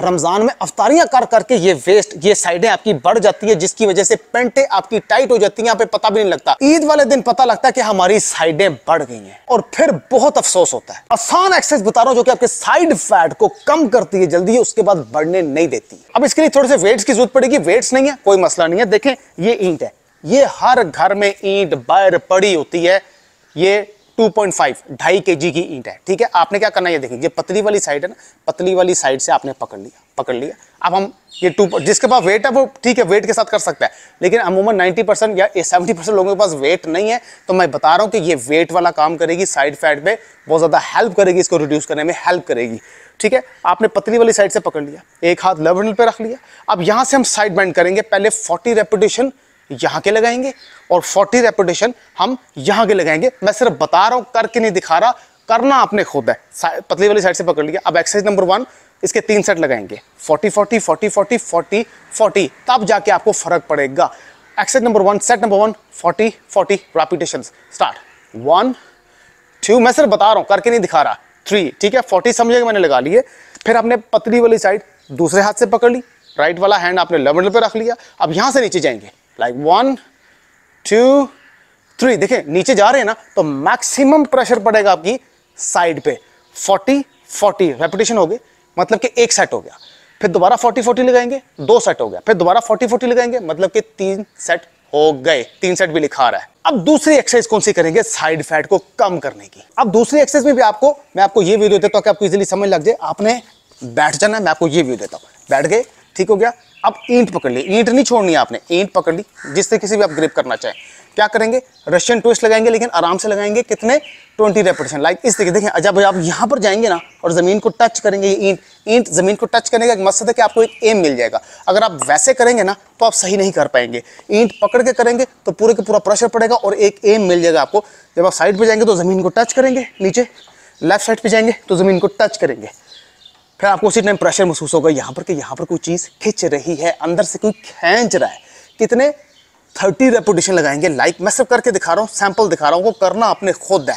रमज़ान में अफतारियां कर करके ये वेस्ट ये साइडें आपकी बढ़ जाती है जिसकी वजह से पेंटे आपकी टाइट हो जाती हैं पे पता भी नहीं लगता ईद वाले दिन पता लगता है कि हमारी साइडें बढ़ गई हैं और फिर बहुत अफसोस होता है आसान एक्सरसाइज बता रहा हूं जो कि आपके साइड फैट को कम करती है जल्दी है, उसके बाद बढ़ने नहीं देती अब इसके लिए थोड़े से वेट्स की जरूरत पड़ेगी वेट्स नहीं है कोई मसला नहीं है देखें ये ईंट है ये हर घर में ईंट बैर पड़ी होती है ये 2.5 ढाई के जी की ईंट है ठीक है आपने क्या करना है देखिए ये पतली वाली साइड है ना पतली वाली साइड से आपने पकड़ लिया पकड़ लिया अब हम ये टू जिसके पास वेट है वो ठीक है वेट के साथ कर सकता है लेकिन अमूमन 90 परसेंट या 70 परसेंट लोगों के पास वेट नहीं है तो मैं बता रहा हूँ कि ये वेट वाला काम करेगी साइड फैट में बहुत ज़्यादा हेल्प करेगी इसको रिड्यूस करने में हेल्प करेगी ठीक है आपने पतली वाली साइड से पकड़ लिया एक हाथ लेवल पर रख लिया अब यहाँ से हम साइड बैंड करेंगे पहले फोर्टी रेपुटेशन यहाँ के लगाएंगे और फोर्टी रेपुटेशन हम यहाँ के लगाएंगे मैं सिर्फ बता रहा हूँ करके नहीं दिखा रहा करना आपने खुद है पतली वाली साइड से पकड़ लिया अब एक्सरसाइज नंबर वन इसके तीन सेट लगाएंगे forty forty forty forty forty forty तब जाके आपको फर्क पड़ेगा exercise number one set number one forty forty repetition start one two मैं सिर्फ बता रहा हूँ करके नहीं दिखा रहा थ्री ठीक है फोर्टी समझेगा मैंने लगा लिए फिर आपने पतली वाली साइड दूसरे हाथ से पकड़ ली राइट वाला हैंड आपने लेवल पे रख लिया अब यहां से नीचे जाएंगे लाइक वन टू थ्री देखिए नीचे जा रहे हैं ना तो मैक्सिमम प्रेशर पड़ेगा आपकी साइड पे 40 40 रेपिटेशन हो गए मतलब कि एक सेट हो गया फिर दोबारा 40 40 लगाएंगे दो सेट हो गया फिर दोबारा 40 40 लगाएंगे मतलब कि तीन सेट हो गए तीन सेट भी लिखा रहा है अब दूसरी एक्सरसाइज कौन सी करेंगे साइड फैट को कम करने की अब दूसरी एक्सरसाइज में भी आपको मैं आपको ये व्यू देता हूँ कि आपको इजिली समझ लग जाए आपने बैठ जाना मैं आपको ये व्यू देता हूँ बैठ गए ठीक हो गया अब ईंट पकड़ ली ईंट नहीं छोड़नी आपने ईंट पकड़ ली जिससे किसी भी आप ग्रिप करना चाहें क्या करेंगे रशियन ट्विस्ट लगाएंगे लेकिन आराम से लगाएंगे कितने 20 रेपिटेशन लाइक इस तरीके देखें जब आप यहाँ पर जाएंगे ना और ज़मीन को टच करेंगे ये ईंट ईंट ज़मीन को टच करने का मकसद है कि आपको एक एम मिल जाएगा अगर आप वैसे करेंगे ना तो आप सही नहीं कर पाएंगे ईंट पकड़ के करेंगे तो पूरे का पूरा प्रेशर पड़ेगा और एक एम मिल जाएगा आपको जब आप साइड पर जाएंगे तो ज़मीन को टच करेंगे नीचे लेफ्ट साइड पर जाएंगे तो ज़मीन को टच करेंगे फिर आपको उसी टाइम प्रेशर महसूस होगा यहाँ पर कि यहाँ पर कोई चीज़ खिंच रही है अंदर से कोई खींच रहा है कितने थर्टी रेपोटेशन लगाएंगे लाइक मैं सब करके दिखा रहा हूँ सैंपल दिखा रहा हूँ वो करना अपने खुद है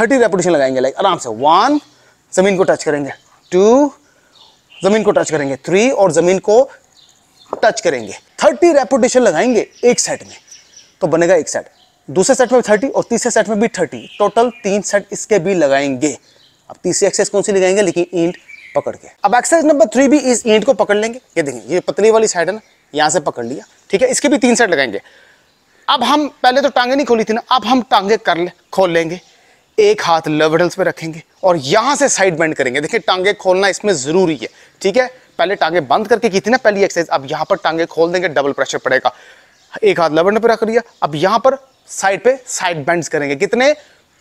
थर्टी रेपोटेशन लगाएंगे लाइक आराम से वन ज़मीन को टच करेंगे टू ज़मीन को टच करेंगे थ्री और ज़मीन को टच करेंगे थर्टी रेपोटेशन लगाएंगे एक सेट में तो बनेगा एक सेट दूसरे सेट में थर्टी और तीसरे सेट में भी थर्टी टोटल तीन सेट इसके भी लगाएंगे अब तीसरी एक्सरसाइज कौन सी लगाएंगे लेकिन ईंट पकड़ के अब एक्सरसाइज नंबर थ्री भी इस ईंट को पकड़ लेंगे ये देखिए ये पतली वाली साइड है ना यहाँ से पकड़ लिया ठीक है इसके भी तीन साइड लगाएंगे अब हम पहले तो टांगे नहीं खोली थी ना अब हम टांगे कर ले खोल लेंगे एक हाथ लवडल्स पे रखेंगे और यहाँ से साइड बेंड करेंगे देखिए टांगे खोलना इसमें ज़रूरी है ठीक है पहले टांगे बंद करके की थी ना पहली एक्सरसाइज अब यहाँ पर टांगे खोल देंगे डबल प्रेशर पड़ेगा एक हाथ लव हडल पर रख लिया अब यहाँ पर साइड पे साइड बेंड्स करेंगे कितने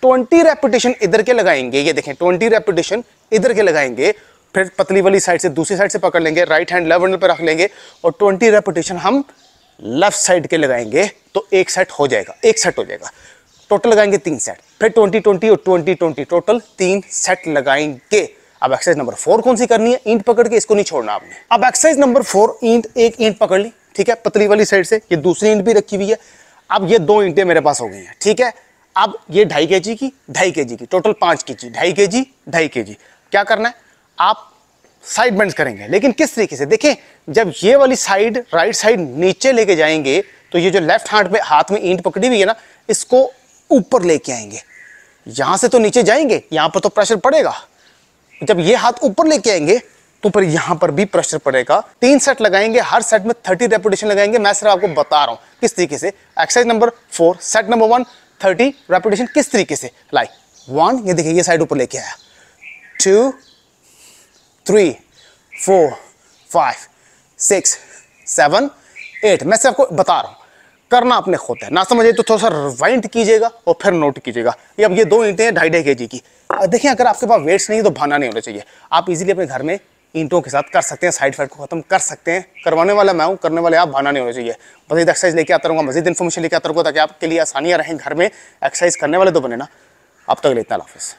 20 रेपिटेशन इधर के लगाएंगे ये देखें 20 रेपिटेशन इधर के लगाएंगे फिर पतली वाली साइड से दूसरी साइड से पकड़ लेंगे राइट हैंड लेफ्ट हैंडल पर रख लेंगे और ट्वेंटी रेपोटेशन हम लेफ्ट साइड के लगाएंगे तो एक सेट हो जाएगा एक सेट हो जाएगा टोटल लगाएंगे तीन सेट फिर ट्वेंटी ट्वेंटी और ट्वेंटी 20 टोटल तीन सेट लगाएंगे अब एक्सरसाइज नंबर फोर कौन सी करनी है ईंट पकड़ के इसको नहीं छोड़ना आपने अब एक्सरसाइज नंबर फोर ईंट एक ईंट पकड़ ली ठीक है पतली वाली साइड से ये दूसरी ईंट भी रखी हुई है अब ये दो ईंटें मेरे पास हो गई हैं ठीक है अब ये ढाई के जी की ढाई के जी की टोटल पाँच के जी ढाई के जी ढाई के जी क्या करना है आप साइड बेंड करेंगे लेकिन किस तरीके से देखें जब ये वाली साइड राइट साइड नीचे लेके जाएंगे तो ये जो लेफ्ट हैंड में हाथ में ईंट पकड़ी हुई है ना इसको ऊपर लेके आएंगे यहां से तो नीचे जाएंगे यहां पर तो प्रेशर पड़ेगा जब ये हाथ ऊपर लेके आएंगे तो पर यहां पर भी प्रेशर पड़ेगा तीन सेट लगाएंगे हर सेट में थर्टी रेपुटेशन लगाएंगे मैं सिर्फ आपको बता रहा हूं किस तरीके से exercise number four set number one thirty repetition किस तरीके से लाइक वन ये देखिए ये साइड ऊपर लेके आया two three four five six seven eight मैं सबको बता रहा हूँ करना अपने खुद है ना समझे तो थोड़ा सा रिवाइंड कीजिएगा और फिर नोट कीजिएगा ये अब ये दो ईंटें हैं ढाई ढाई के जी की देखिए अगर आपके पास वेट्स नहीं तो भाना नहीं होना चाहिए आप इजीली अपने घर में ईंटों के साथ कर सकते हैं साइड फाइड को खत्म कर सकते हैं करवाने वाला मैं हूँ करने वाले आप भाना नहीं होना चाहिए मजीद एक्सरसाइज लेके आता रहूँगा मजीद इन्फॉर्मेशन लेकर आता रहूँगा ताकि आपके लिए आसानियाँ रहें घर में एक्सरसाइज करने वाले तो बने ना अब तक लेते हैं हाफिज़